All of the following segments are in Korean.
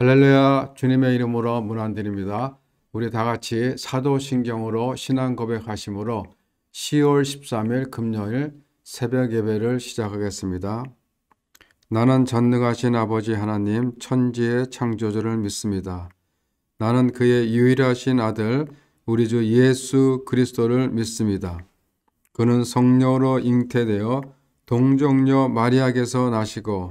할렐루야 주님의 이름으로 문안드립니다. 우리 다같이 사도신경으로 신앙 고백하심으로 10월 13일 금요일 새벽 예배를 시작하겠습니다. 나는 전능하신 아버지 하나님 천지의 창조주를 믿습니다. 나는 그의 유일하신 아들 우리 주 예수 그리스도를 믿습니다. 그는 성녀로 잉태되어 동정녀 마리아에서 나시고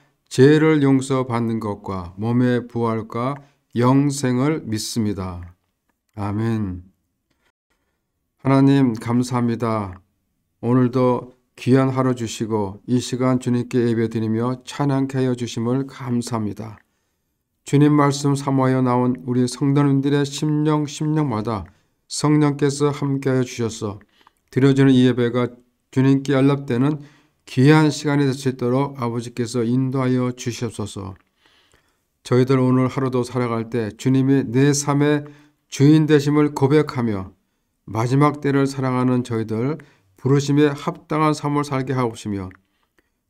죄를 용서받는 것과 몸의 부활과 영생을 믿습니다. 아멘. 하나님 감사합니다. 오늘도 귀한 하루 주시고 이 시간 주님께 예배드리며 찬양케 하여 주심을 감사합니다. 주님 말씀 삼하여 나온 우리 성도님들의 심령 심령마다 성령께서 함께하여 주셔서 드려지는 이 예배가 주님께 연락되는 귀한 시간이 되도록 실 아버지께서 인도하여 주시옵소서. 저희들 오늘 하루도 살아갈 때 주님이 내 삶의 주인 되심을 고백하며 마지막 때를 사랑하는 저희들 부르심에 합당한 삶을 살게 하옵시며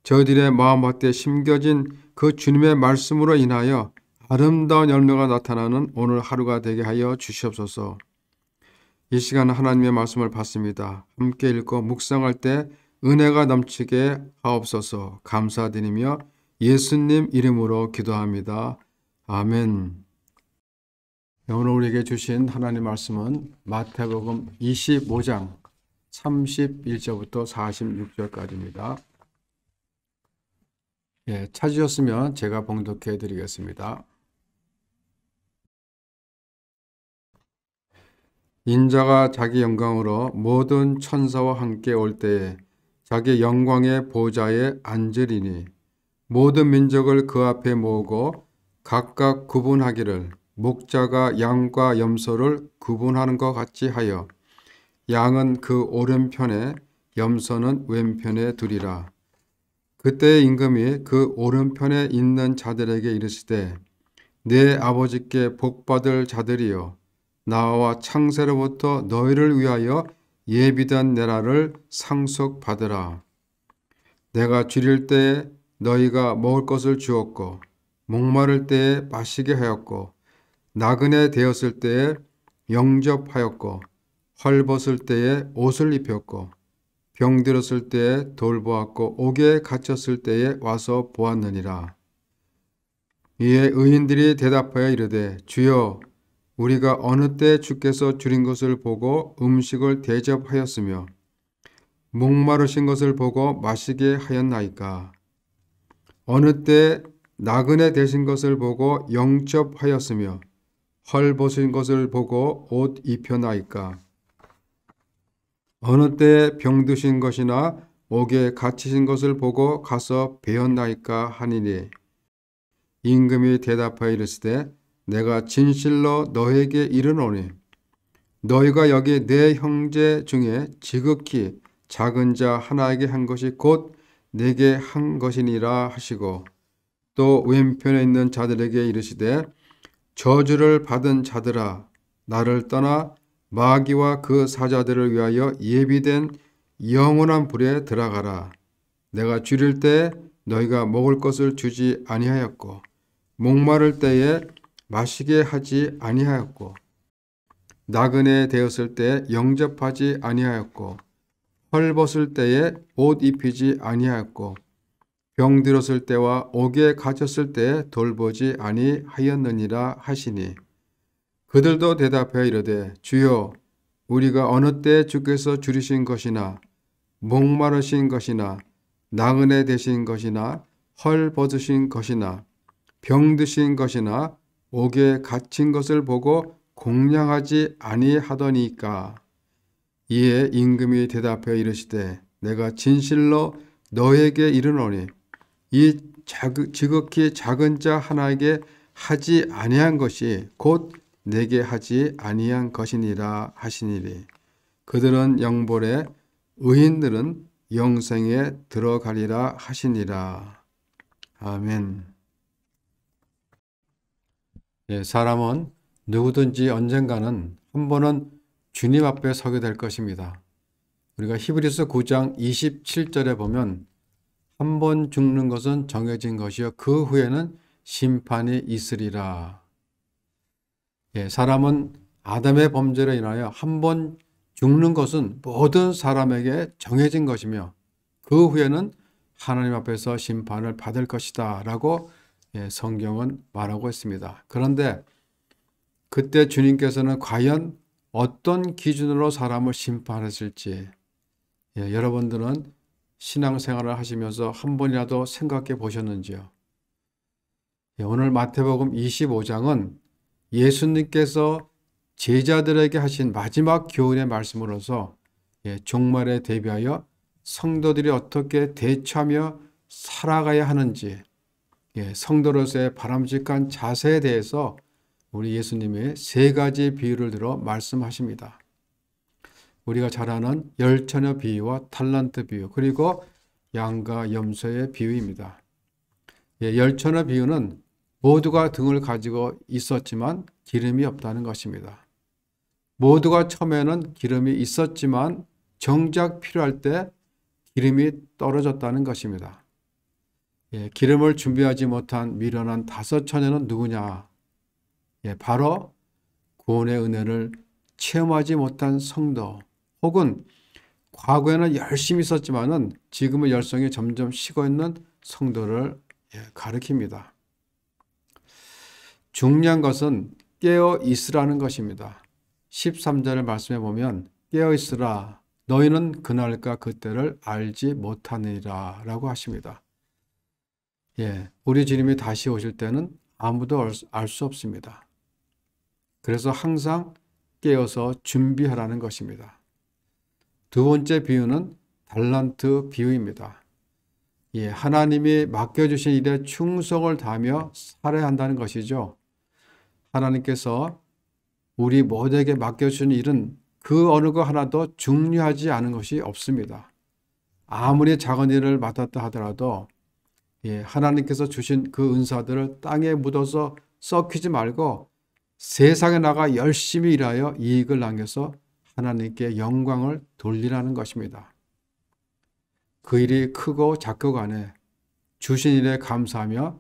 저희들의 마음밭에 심겨진 그 주님의 말씀으로 인하여 아름다운 열매가 나타나는 오늘 하루가 되게 하여 주시옵소서. 이 시간 하나님의 말씀을 받습니다. 함께 읽고 묵상할 때 은혜가 넘치게 하옵소서 감사드리며 예수님 이름으로 기도합니다. 아멘. 네, 오늘 우리에게 주신 하나님 말씀은 마태복음 25장 31절부터 46절까지입니다. 예, 찾으셨으면 제가 봉독해 드리겠습니다. 인자가 자기 영광으로 모든 천사와 함께 올 때에 자기 영광의 보좌에 앉으리니 모든 민족을 그 앞에 모으고 각각 구분하기를 목자가 양과 염소를 구분하는 것 같이 하여 양은 그 오른편에 염소는 왼편에 두리라. 그때 임금이 그 오른편에 있는 자들에게 이르시되 내 아버지께 복받을 자들이여 나와 창세로부터 너희를 위하여 예비단 내라를 상속받으라. 내가 줄일 때에 너희가 먹을 것을 주었고 목마를 때에 마시게 하였고 나그네 되었을 때에 영접하였고 헐벗을 때에 옷을 입혔고 병들었을 때에 돌보았고 옥에 갇혔을 때에 와서 보았느니라. 이에 의인들이 대답하여 이르되 주여 우리가 어느 때 주께서 줄인 것을 보고 음식을 대접하였으며 목마르신 것을 보고 마시게 하였나이까 어느 때 나그네 되신 것을 보고 영접하였으며 헐벗은 것을 보고 옷 입혀나이까 어느 때 병드신 것이나 옥에 갇히신 것을 보고 가서 배었나이까 하니니 임금이 대답하여 이르시되 내가 진실로 너에게 이르노니 너희가 여기 내 형제 중에 지극히 작은 자 하나에게 한 것이 곧 내게 한 것이니라 하시고 또 왼편에 있는 자들에게 이르시되 저주를 받은 자들아 나를 떠나 마귀와 그 사자들을 위하여 예비된 영원한 불에 들어가라 내가 줄일 때 너희가 먹을 것을 주지 아니하였고 목마를 때에 마시게 하지 아니하였고 나그네 되었을 때 영접하지 아니하였고 헐벗을 때에 옷 입히지 아니하였고 병들었을 때와 옥에 갇혔을 때 돌보지 아니하였느니라 하시니 그들도 대답하여 이르되 주여 우리가 어느 때 주께서 줄이신 것이나 목마르신 것이나 나그네 되신 것이나 헐 벗으신 것이나 병 드신 것이나 옥에 갇힌 것을 보고 공양하지 아니하더니까. 이에 임금이 대답해 이르시되 내가 진실로 너에게 이르노니 이 자그, 지극히 작은 자 하나에게 하지 아니한 것이 곧 내게 하지 아니한 것이니라 하시니리 그들은 영벌에 의인들은 영생에 들어가리라 하시니라 아멘. 예, 사람은 누구든지 언젠가는 한 번은 주님 앞에 서게 될 것입니다. 우리가 히브리서 9장 27절에 보면 한 번 죽는 것은 정해진 것이요 그 후에는 심판이 있으리라. 예, 사람은 아담의 범죄로 인하여 한 번 죽는 것은 모든 사람에게 정해진 것이며 그 후에는 하나님 앞에서 심판을 받을 것이다 라고 예, 성경은 말하고 있습니다. 그런데 그때 주님께서는 과연 어떤 기준으로 사람을 심판하실지 예, 여러분들은 신앙생활을 하시면서 한 번이라도 생각해 보셨는지요? 예, 오늘 마태복음 25장은 예수님께서 제자들에게 하신 마지막 교훈의 말씀으로서 예, 종말에 대비하여 성도들이 어떻게 대처하며 살아가야 하는지 예, 성도로서의 바람직한 자세에 대해서 우리 예수님의 세 가지 비유를 들어 말씀하십니다. 우리가 잘 아는 열천여 비유와 탈란트 비유 그리고 양과 염소의 비유입니다. 예, 열천여 비유는 모두가 등을 가지고 있었지만 기름이 없다는 것입니다. 모두가 처음에는 기름이 있었지만 정작 필요할 때 기름이 떨어졌다는 것입니다. 예, 기름을 준비하지 못한 미련한 다섯 처녀는 누구냐? 예, 바로 구원의 은혜를 체험하지 못한 성도 혹은 과거에는 열심히 썼지만은 지금은 열성이 점점 식어 있는 성도를 예, 가리킵니다. 중요한 것은 깨어 있으라는 것입니다. 1 3절을말씀해 보면 깨어 있으라 너희는 그날과 그때를 알지 못하느니라 라고 하십니다. 예, 우리 주님이 다시 오실 때는 아무도 알 수 없습니다. 그래서 항상 깨어서 준비하라는 것입니다. 두 번째 비유는 달란트 비유입니다. 예, 하나님이 맡겨주신 일에 충성을 다하며 살해 한다는 것이죠. 하나님께서 우리 모두에게 맡겨주신 일은 그 어느 것 하나도 중요하지 않은 것이 없습니다. 아무리 작은 일을 맡았다 하더라도 예, 하나님께서 주신 그 은사들을 땅에 묻어서 썩히지 말고 세상에 나가 열심히 일하여 이익을 남겨서 하나님께 영광을 돌리라는 것입니다. 그 일이 크고 작고 간에 주신 일에 감사하며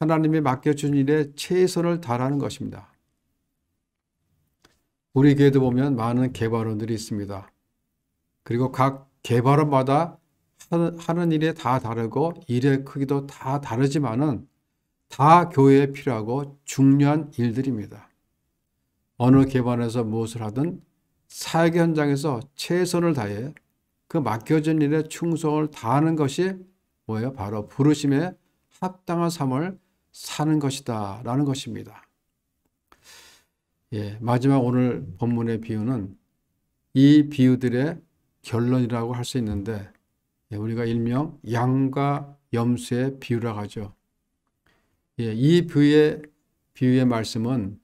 하나님이 맡겨준 일에 최선을 다하는 것입니다. 우리 교회도 보면 많은 개발원들이 있습니다. 그리고 각 개발원마다 하는 일이 다 다르고 일의 크기도 다 다르지만은 다 교회에 필요하고 중요한 일들입니다. 어느 개발에서 무엇을 하든 사역 현장에서 최선을 다해 그 맡겨진 일에 충성을 다하는 것이 뭐예요? 바로 부르심에 합당한 삶을 사는 것이다 라는 것입니다. 예, 마지막 오늘 본문의 비유는 이 비유들의 결론이라고 할 수 있는데 예, 우리가 일명 양과 염수의 비유라 하죠. 예, 이 비유의, 비유의 말씀은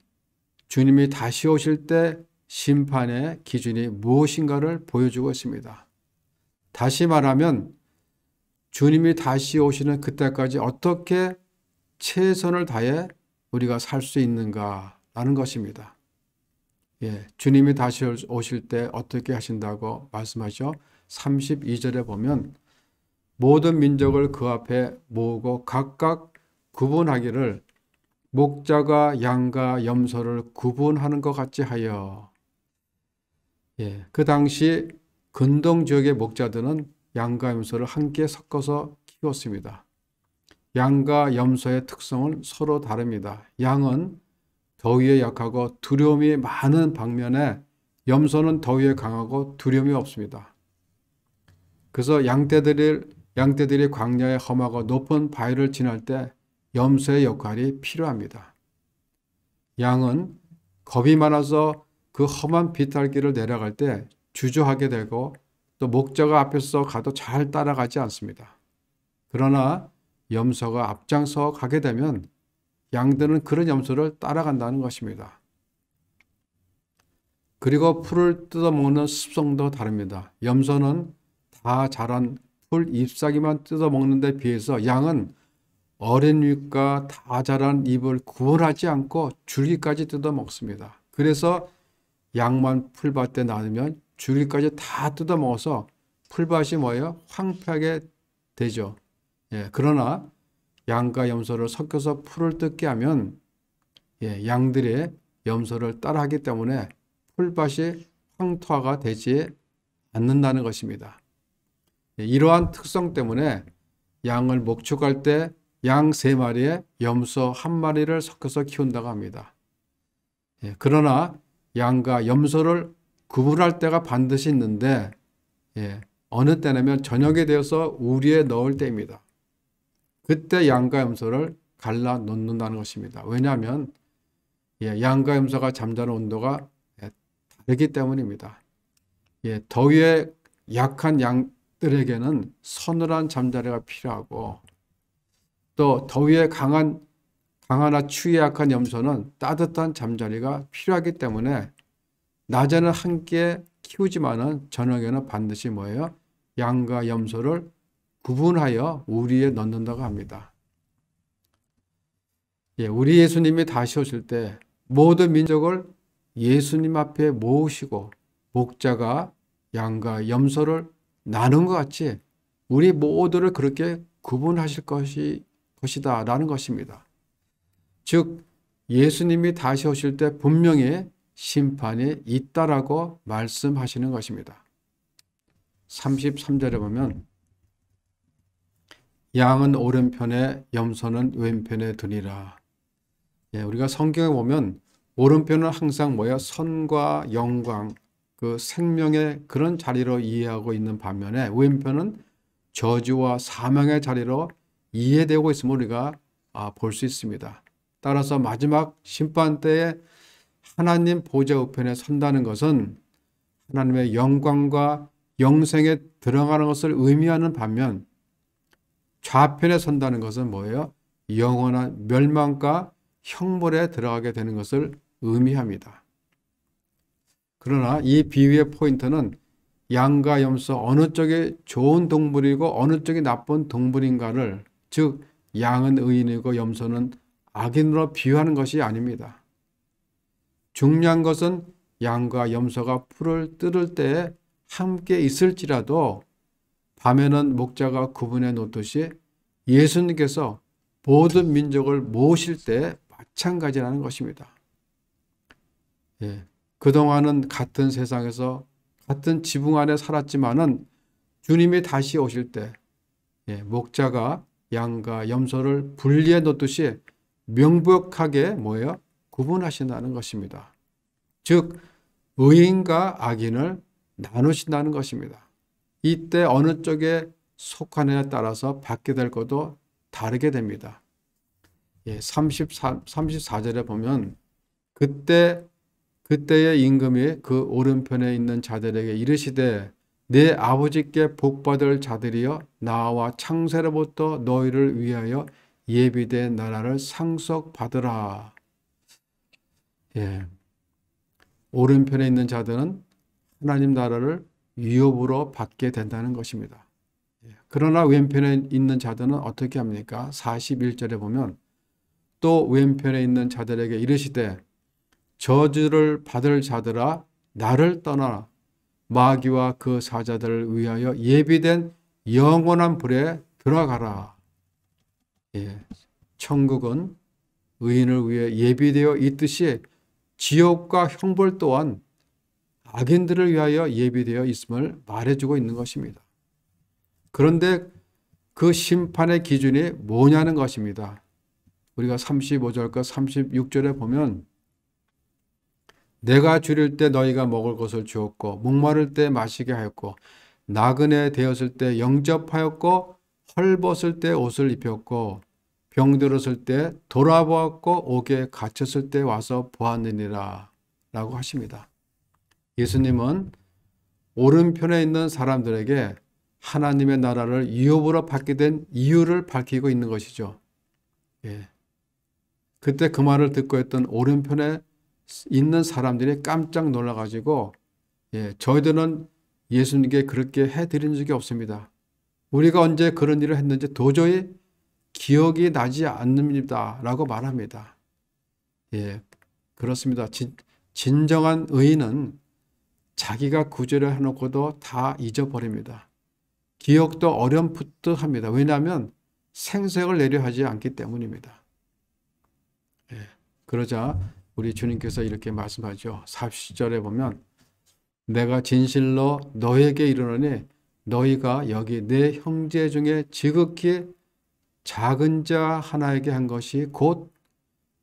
주님이 다시 오실 때 심판의 기준이 무엇인가를 보여주고 있습니다. 다시 말하면 주님이 다시 오시는 그때까지 어떻게 최선을 다해 우리가 살 수 있는가라는 것입니다. 예, 주님이 다시 오실 때 어떻게 하신다고 말씀하죠? 32절에 보면 모든 민족을 그 앞에 모으고 각각 구분하기를 목자가 양과 염소를 구분하는 것 같이 하여 예, 그 당시 근동 지역의 목자들은 양과 염소를 함께 섞어서 키웠습니다. 양과 염소의 특성은 서로 다릅니다. 양은 더위에 약하고 두려움이 많은 방면에 염소는 더위에 강하고 두려움이 없습니다. 그래서 양떼들을 양떼들이 광야에 험하고 높은 바위를 지날 때 염소의 역할이 필요합니다. 양은 겁이 많아서 그 험한 비탈길을 내려갈 때 주저하게 되고 또 목자가 앞에서 가도 잘 따라가지 않습니다. 그러나 염소가 앞장서 가게 되면 양들은 그런 염소를 따라간다는 것입니다. 그리고 풀을 뜯어먹는 습성도 다릅니다. 염소는 다 자란 풀 잎사귀만 뜯어먹는 데 비해서 양은 어린 잎과 다 자란 잎을 구분하지 않고 줄기까지 뜯어먹습니다. 그래서 양만 풀밭에 나누면 줄기까지 다 뜯어먹어서 풀밭이 뭐예요? 황폐하게 되죠. 예, 그러나 양과 염소를 섞여서 풀을 뜯게 하면 예, 양들의 염소를 따라하기 때문에 풀밭이 황토화가 되지 않는다는 것입니다. 예, 이러한 특성 때문에 양을 목축할 때 양 세 마리에 염소 한 마리를 섞어서 키운다고 합니다. 예, 그러나 양과 염소를 구분할 때가 반드시 있는데 예, 어느 때냐면 저녁에 되어서 우리에 넣을 때입니다. 그때 양과 염소를 갈라 놓는다는 것입니다. 왜냐하면 양과 염소가 잠자는 온도가 다르기 때문입니다. 더위에 약한 양, 들에게는 서늘한 잠자리가 필요하고 또 더위에 강한 강하나 추위에 약한 염소는 따뜻한 잠자리가 필요하기 때문에 낮에는 함께 키우지만은 저녁에는 반드시 뭐예요? 양과 염소를 구분하여 우리에 넣는다고 합니다. 예, 우리 예수님이 다시 오실 때 모든 민족을 예수님 앞에 모으시고 목자가 양과 염소를 나는것 같이 우리 모두를 그렇게 구분하실 것이, 것이다 라는 것입니다. 즉 예수님이 다시 오실 때 분명히 심판이 있다라고 말씀하시는 것입니다. 33절에 보면 양은 오른편에 염소는 왼편에 드니라. 예, 우리가 성경에 보면 오른편은 항상 뭐야? 선과 영광, 그 생명의 그런 자리로 이해하고 있는 반면에 왼편은 저주와 사망의 자리로 이해되고 있음을 우리가 아, 볼수 있습니다. 따라서 마지막 심판 때에 하나님 보좌 우편에 선다는 것은 하나님의 영광과 영생에 들어가는 것을 의미하는 반면 좌편에 선다는 것은 뭐예요? 영원한 멸망과 형벌에 들어가게 되는 것을 의미합니다. 그러나 이 비유의 포인트는 양과 염소 어느 쪽이 좋은 동물이고 어느 쪽이 나쁜 동물인가를 즉 양은 의인이고 염소는 악인으로 비유하는 것이 아닙니다. 중요한 것은 양과 염소가 풀을 뜯을 때 함께 있을지라도 밤에는 목자가 구분해 놓듯이 예수님께서 모든 민족을 모으실 때 마찬가지라는 것입니다. 예. 그동안은 같은 세상에서 같은 지붕 안에 살았지만은 주님이 다시 오실 때 예, 목자가 양과 염소를 분리해 놓듯이 명백하게 뭐예요? 구분하신다는 것입니다. 즉 의인과 악인을 나누신다는 것입니다. 이때 어느 쪽에 속하느냐에 따라서 받게 될 것도 다르게 됩니다. 예, 34, 34절에 보면 그때 그때의 임금이 그 오른편에 있는 자들에게 이르시되 내 아버지께 복받을 자들이여 나와 창세로부터 너희를 위하여 예비된 나라를 상속받으라. 예. 오른편에 있는 자들은 하나님 나라를 위협으로 받게 된다는 것입니다. 예. 그러나 왼편에 있는 자들은 어떻게 합니까? 41절에 보면 또 왼편에 있는 자들에게 이르시되 저주를 받을 자들아 나를 떠나라. 마귀와 그 사자들을 위하여 예비된 영원한 불에 들어가라. 예. 천국은 의인을 위해 예비되어 있듯이 지옥과 형벌 또한 악인들을 위하여 예비되어 있음을 말해주고 있는 것입니다. 그런데 그 심판의 기준이 뭐냐는 것입니다. 우리가 35절과 36절에 보면 내가 줄일 때 너희가 먹을 것을 주었고 목마를 때 마시게 하였고 나그네 되었을 때 영접하였고 헐벗을 때 옷을 입혔고 병들었을 때 돌아보았고 옥에 갇혔을 때 와서 보았느니라 라고 하십니다. 예수님은 오른편에 있는 사람들에게 하나님의 나라를 이업으로 받게 된 이유를 밝히고 있는 것이죠. 예. 그때 그 말을 듣고 했던 오른편에 있는 사람들이 깜짝 놀라가지고 예, 저희들은 예수님께 그렇게 해드린 적이 없습니다. 우리가 언제 그런 일을 했는지 도저히 기억이 나지 않습니다. 라고 말합니다. 예, 그렇습니다. 진, 진정한 의인은 자기가 구제를 해놓고도 다 잊어버립니다. 기억도 어렴풋듯합니다. 왜냐하면 생색을 내려 하지 않기 때문입니다. 예, 그러자 우리 주님께서 이렇게 말씀하죠. 40절에 보면 내가 진실로 너에게 이르노니 너희가 여기 내 형제 중에 지극히 작은 자 하나에게 한 것이 곧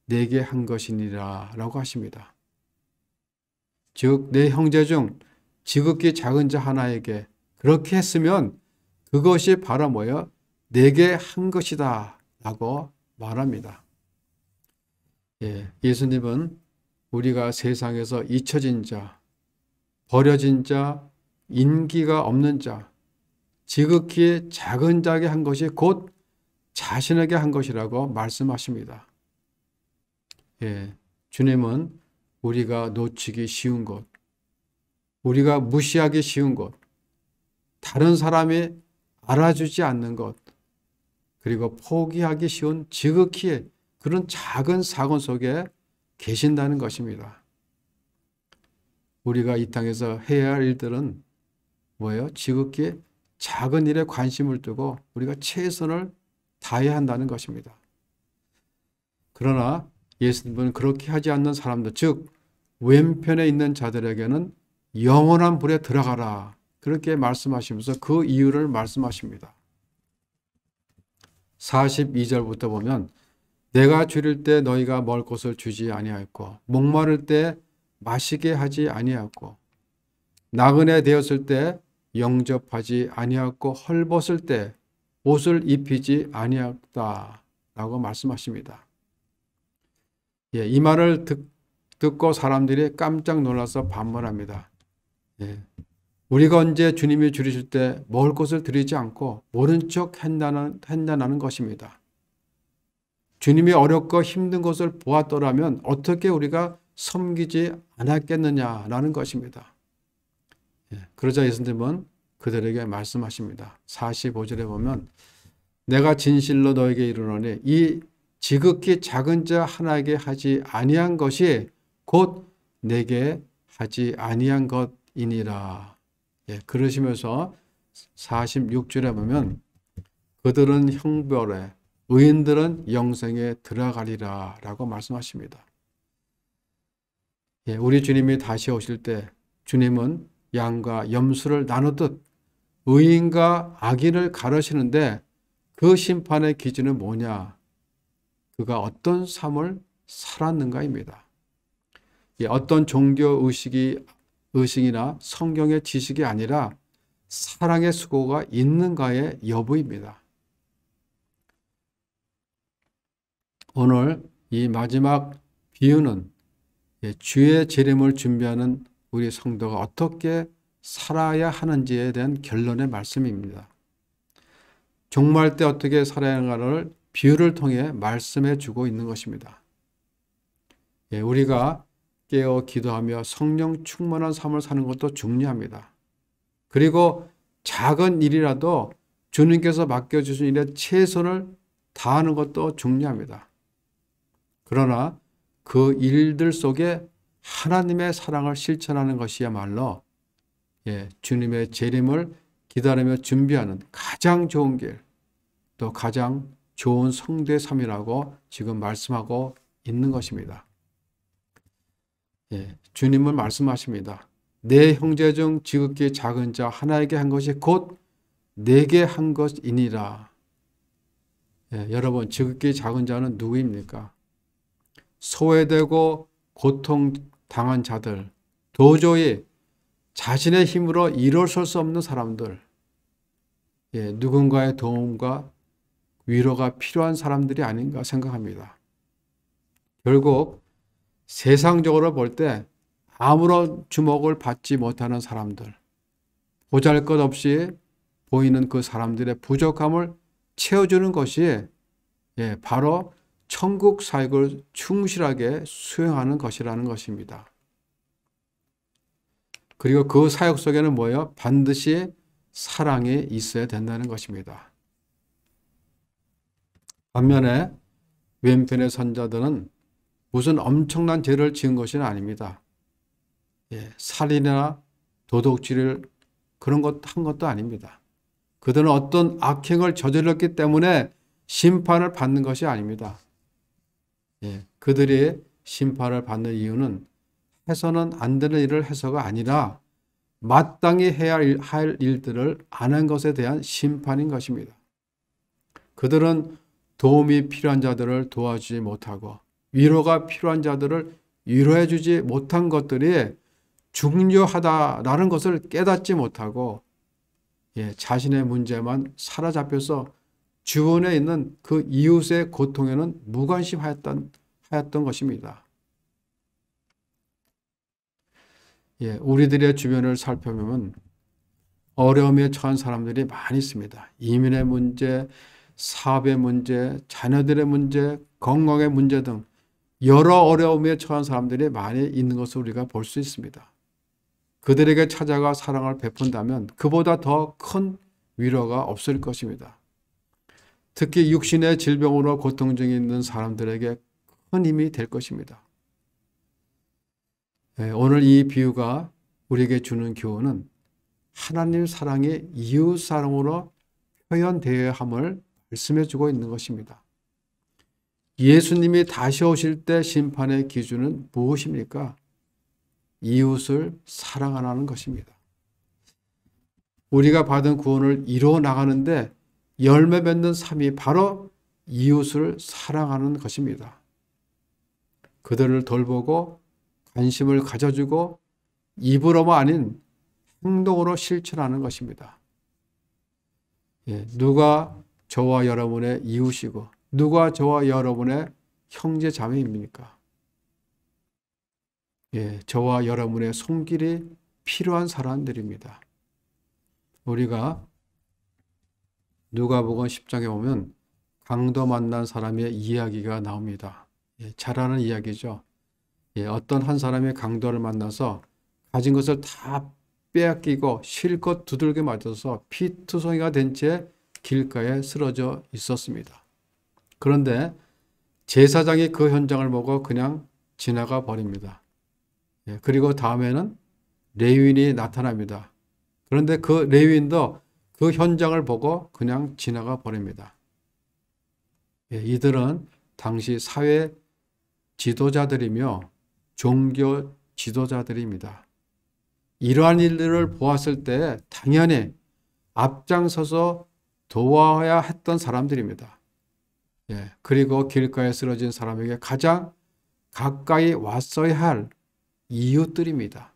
내게 한 것이니라 라고 하십니다. 즉 내 형제 중 지극히 작은 자 하나에게 그렇게 했으면 그것이 바로 뭐예요? 내게 한 것이다 라고 말합니다. 예, 예수님은 우리가 세상에서 잊혀진 자, 버려진 자, 인기가 없는 자, 지극히 작은 자에게 한 것이 곧 자신에게 한 것이라고 말씀하십니다. 예, 주님은 우리가 놓치기 쉬운 것, 우리가 무시하기 쉬운 것, 다른 사람이 알아주지 않는 것, 그리고 포기하기 쉬운 지극히 그런 작은 사건 속에 계신다는 것입니다. 우리가 이 땅에서 해야 할 일들은 뭐예요? 지극히 작은 일에 관심을 두고 우리가 최선을 다해야 한다는 것입니다. 그러나 예수님은 그렇게 하지 않는 사람들, 즉 왼편에 있는 자들에게는 영원한 불에 들어가라 그렇게 말씀하시면서 그 이유를 말씀하십니다. 42절부터 보면 내가 줄일 때 너희가 먹을 것을 주지 아니하였고 목마를 때 마시게 하지 아니하였고 나그네 되었을 때 영접하지 아니하였고 헐벗을 때 옷을 입히지 아니하였다라고 말씀하십니다. 예, 이 말을 듣, 듣고 사람들이 깜짝 놀라서 반문합니다. 예, 우리가 언제 주님이 줄이실 때 먹을 것을 드리지 않고 모른 척 한다는, 한다는 것입니다. 주님이 어렵고 힘든 것을 보았더라면 어떻게 우리가 섬기지 않았겠느냐라는 것입니다. 예, 그러자 예수님은 그들에게 말씀하십니다. 45절에 보면 내가 진실로 너에게 이르노니 이 지극히 작은 자 하나에게 하지 아니한 것이 곧 내게 하지 아니한 것이니라. 예, 그러시면서 46절에 보면 그들은 형벌에 의인들은 영생에 들어가리라 라고 말씀하십니다. 예, 우리 주님이 다시 오실 때 주님은 양과 염수를 나누듯 의인과 악인을 가르시는데 그 심판의 기준은 뭐냐? 그가 어떤 삶을 살았는가입니다. 예, 어떤 종교 의식이, 의식이나 성경의 지식이 아니라 사랑의 수고가 있는가의 여부입니다. 오늘 이 마지막 비유는 예, 주의 재림을 준비하는 우리 성도가 어떻게 살아야 하는지에 대한 결론의 말씀입니다. 종말 때 어떻게 살아야 하는가를 비유를 통해 말씀해 주고 있는 것입니다. 예, 우리가 깨어 기도하며 성령 충만한 삶을 사는 것도 중요합니다. 그리고 작은 일이라도 주님께서 맡겨주신 일에 최선을 다하는 것도 중요합니다. 그러나 그 일들 속에 하나님의 사랑을 실천하는 것이야말로 예, 주님의 재림을 기다리며 준비하는 가장 좋은 길, 또 가장 좋은 성대 삼이라고 지금 말씀하고 있는 것입니다. 예, 주님은 말씀하십니다. 내 형제 중 지극히 작은 자 하나에게 한 것이 곧 내게 한 것이니라. 예, 여러분 지극히 작은 자는 누구입니까? 소외되고 고통당한 자들, 도저히 자신의 힘으로 일어설 수 없는 사람들, 예, 누군가의 도움과 위로가 필요한 사람들이 아닌가 생각합니다. 결국 세상적으로 볼 때 아무런 주목을 받지 못하는 사람들, 보잘 것 없이 보이는 그 사람들의 부족함을 채워주는 것이 예, 바로 천국 사역을 충실하게 수행하는 것이라는 것입니다. 그리고 그 사역 속에는 뭐예요? 반드시 사랑이 있어야 된다는 것입니다. 반면에 왼편의 선자들은 무슨 엄청난 죄를 지은 것은 아닙니다. 예, 살인이나 도둑질을 그런 것한 것도 아닙니다. 그들은 어떤 악행을 저질렀기 때문에 심판을 받는 것이 아닙니다. 예, 그들이 심판을 받는 이유는 해서는 안 되는 일을 해서가 아니라 마땅히 해야 할 일들을 안 한 것에 대한 심판인 것입니다. 그들은 도움이 필요한 자들을 도와주지 못하고 위로가 필요한 자들을 위로해 주지 못한 것들이 중요하다라는 것을 깨닫지 못하고 예, 자신의 문제만 사로잡혀서 주변에 있는 그 이웃의 고통에는 무관심하였던 하였던 것입니다. 예, 우리들의 주변을 살펴보면 어려움에 처한 사람들이 많이 있습니다. 이민의 문제, 사업의 문제, 자녀들의 문제, 건강의 문제 등 여러 어려움에 처한 사람들이 많이 있는 것을 우리가 볼 수 있습니다. 그들에게 찾아가 사랑을 베푼다면 그보다 더 큰 위로가 없을 것입니다. 특히 육신의 질병으로 고통 중에 있는 사람들에게 큰 힘이 될 것입니다. 예, 오늘 이 비유가 우리에게 주는 교훈은 하나님 사랑이 이웃 사랑으로 표현되어야 함을 말씀해 주고 있는 것입니다. 예수님이 다시 오실 때 심판의 기준은 무엇입니까? 이웃을 사랑하라는 것입니다. 우리가 받은 구원을 이뤄 나가는데 열매 맺는 삶이 바로 이웃을 사랑하는 것입니다. 그들을 돌보고 관심을 가져주고 입으로만 아닌 행동으로 실천하는 것입니다. 예, 누가 저와 여러분의 이웃이고 누가 저와 여러분의 형제 자매입니까? 예, 저와 여러분의 손길이 필요한 사람들입니다. 우리가 누가복음 10장에 보면 강도 만난 사람의 이야기가 나옵니다. 예, 잘하는 이야기죠. 예, 어떤 한 사람이 강도를 만나서 가진 것을 다 빼앗기고 실컷 두들겨 맞아서 피투성이가 된 채 길가에 쓰러져 있었습니다. 그런데 제사장이 그 현장을 보고 그냥 지나가 버립니다. 예, 그리고 다음에는 레윈이 나타납니다. 그런데 그 레윈도 그 현장을 보고 그냥 지나가 버립니다. 예, 이들은 당시 사회 지도자들이며 종교 지도자들입니다. 이러한 일들을 보았을 때 당연히 앞장서서 도와야 했던 사람들입니다. 예, 그리고 길가에 쓰러진 사람에게 가장 가까이 왔어야 할 이웃들입니다.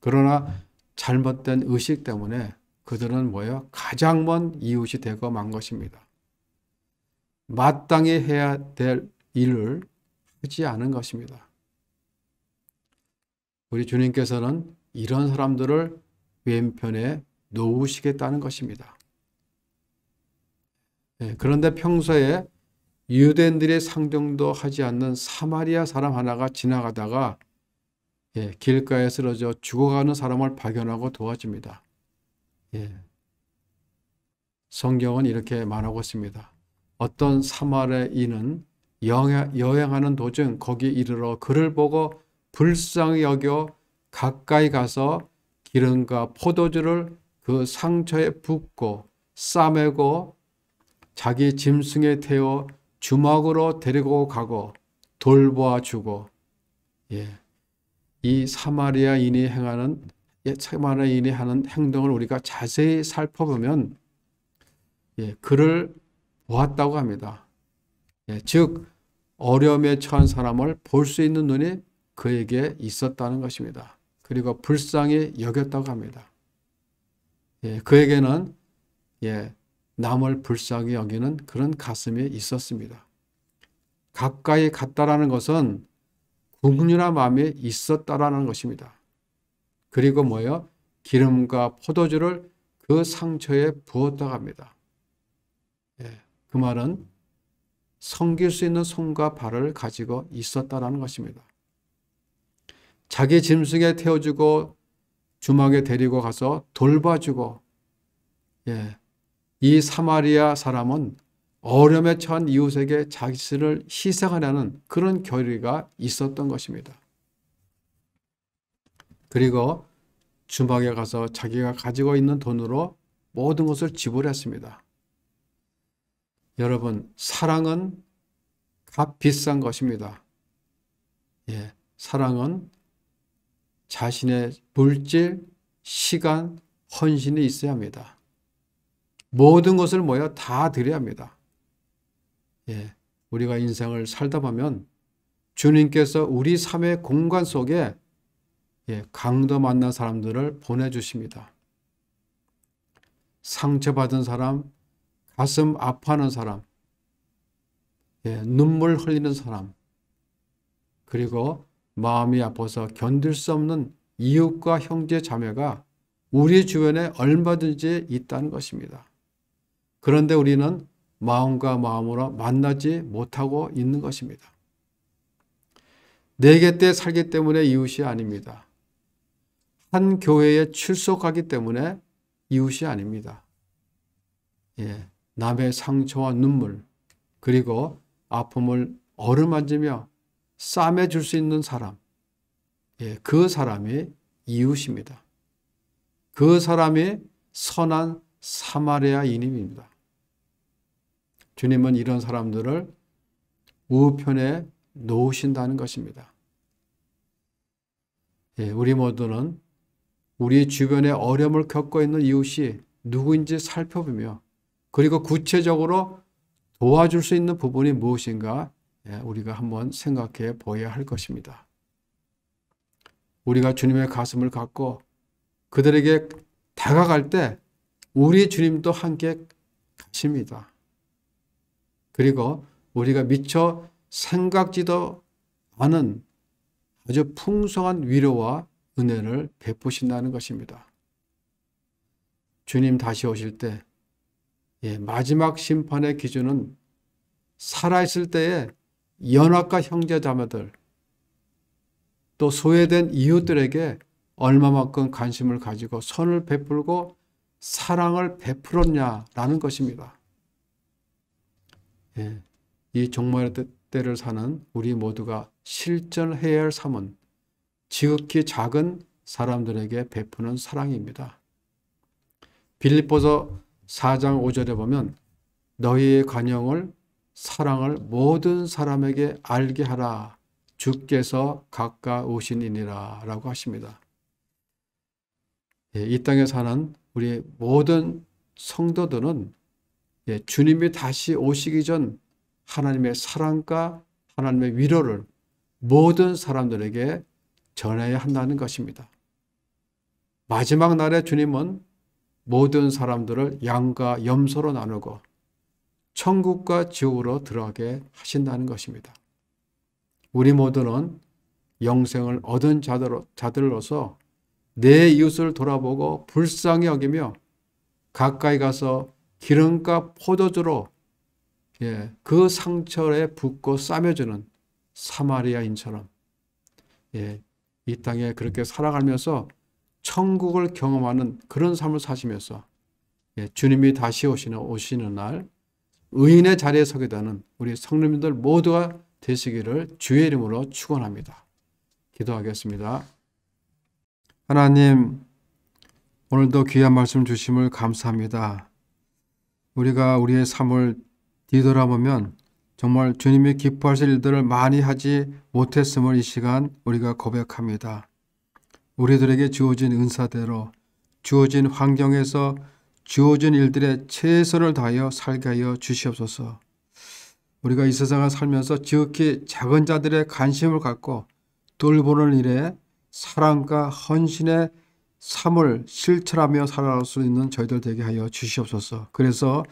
그러나 잘못된 의식 때문에 그들은 뭐예요? 가장 먼 이웃이 되고 만 것입니다. 마땅히 해야 될 일을 하지 않은 것입니다. 우리 주님께서는 이런 사람들을 왼편에 놓으시겠다는 것입니다. 네, 그런데 평소에 유대인들의 상종도 하지 않는 사마리아 사람 하나가 지나가다가 예, 길가에 쓰러져 죽어가는 사람을 발견하고 도와줍니다. 예. 성경은 이렇게 말하고 있습니다. 어떤 사마리인은 여행하는 도중 거기 이르러 그를 보고 불쌍히 여겨 가까이 가서 기름과 포도주를 그 상처에 붓고 싸매고 자기 짐승에 태워 주막으로 데리고 가고 돌보아 주고 예. 이 사마리아인이 행하는 예, 사마리아인이 하는 행동을 우리가 자세히 살펴보면 예, 그를 보았다고 합니다. 예, 즉 어려움에 처한 사람을 볼 수 있는 눈이 그에게 있었다는 것입니다. 그리고 불쌍히 여겼다고 합니다. 예, 그에게는 예, 남을 불쌍히 여기는 그런 가슴이 있었습니다. 가까이 갔다라는 것은 국률나 마음이 있었다라는 것입니다. 그리고 뭐요? 기름과 포도주를 그 상처에 부었다 고합니다 예, 그 말은 성길 수 있는 손과 발을 가지고 있었다라는 것입니다. 자기 짐승에 태워주고 주막에 데리고 가서 돌봐주고 예, 이 사마리아 사람은 어려움에 처한 이웃에게 자신을 희생하려는 그런 결의가 있었던 것입니다. 그리고 주막에 가서 자기가 가지고 있는 돈으로 모든 것을 지불했습니다. 여러분, 사랑은 값비싼 것입니다. 예, 사랑은 자신의 물질, 시간, 헌신이 있어야 합니다. 모든 것을 모여 다 드려야 합니다. 예, 우리가 인생을 살다 보면 주님께서 우리 삶의 공간 속에 예, 강도 만난 사람들을 보내주십니다. 상처받은 사람, 가슴 아파하는 사람, 예, 눈물 흘리는 사람, 그리고 마음이 아파서 견딜 수 없는 이웃과 형제 자매가 우리 주변에 얼마든지 있다는 것입니다. 그런데 우리는 마음과 마음으로 만나지 못하고 있는 것입니다. 네개때 살기 때문에 이웃이 아닙니다. 한 교회에 출석하기 때문에 이웃이 아닙니다. 예, 남의 상처와 눈물 그리고 아픔을 어루만지며 싸매줄 수 있는 사람 예, 그 사람이 이웃입니다. 그 사람이 선한 사마리아인입니다. 주님은 이런 사람들을 우편에 놓으신다는 것입니다. 예, 우리 모두는 우리 주변에 어려움을 겪고 있는 이웃이 누구인지 살펴보며 그리고 구체적으로 도와줄 수 있는 부분이 무엇인가 예, 우리가 한번 생각해 보아야 할 것입니다. 우리가 주님의 가슴을 갖고 그들에게 다가갈 때 우리 주님도 함께 가십니다. 그리고 우리가 미처 생각지도 않은 아주 풍성한 위로와 은혜를 베푸신다는 것입니다. 주님 다시 오실 때 예, 마지막 심판의 기준은 살아있을 때에 연합과 형제 자매들 또 소외된 이웃들에게 얼마만큼 관심을 가지고 선을 베풀고 사랑을 베풀었냐라는 것입니다. 예, 이 종말의 때를 사는 우리 모두가 실전해야할 삶은 지극히 작은 사람들에게 베푸는 사랑입니다. 빌립보서 4장 5절에 보면 너희의 관용을 사랑을 모든 사람에게 알게 하라 주께서 가까우신니라 라고 하십니다. 예, 이 땅에 사는 우리 모든 성도들은 예, 주님이 다시 오시기 전 하나님의 사랑과 하나님의 위로를 모든 사람들에게 전해야 한다는 것입니다. 마지막 날에 주님은 모든 사람들을 양과 염소로 나누고 천국과 지옥으로 들어가게 하신다는 것입니다. 우리 모두는 영생을 얻은 자들로서 내 이웃을 돌아보고 불쌍히 여기며 가까이 가서 기름과 포도주로 예, 그 상처에 붓고 싸매주는 사마리아인처럼 예, 이 땅에 그렇게 살아가면서 천국을 경험하는 그런 삶을 사시면서 예, 주님이 다시 오시는 오시는 날 의인의 자리에 서게 되는 우리 성령님들 모두가 되시기를 주의 이름으로 축원합니다. 기도하겠습니다. 하나님 오늘도 귀한 말씀 주심을 감사합니다. 우리가 우리의 삶을 뒤돌아보면 정말 주님이 기뻐하실 일들을 많이 하지 못했음을 이 시간 우리가 고백합니다. 우리들에게 주어진 은사대로 주어진 환경에서 주어진 일들에 최선을 다하여 살게 하여 주시옵소서. 우리가 이 세상을 살면서 지극히 작은 자들의 관심을 갖고 돌보는 일에 사랑과 헌신의 삶을 실천하며 살아갈 수 있는 저희들 되게 하여 주시옵소서. 그래서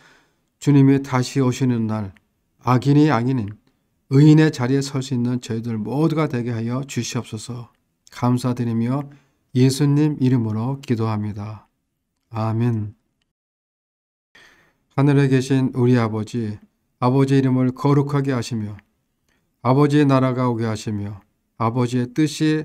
주님이 다시 오시는 날 악인이 악인인 의인의 자리에 설 수 있는 저희들 모두가 되게 하여 주시옵소서. 감사드리며 예수님 이름으로 기도합니다. 아멘. 하늘에 계신 우리 아버지, 아버지 이름을 거룩하게 하시며 아버지의 나라가 오게 하시며 아버지의 뜻이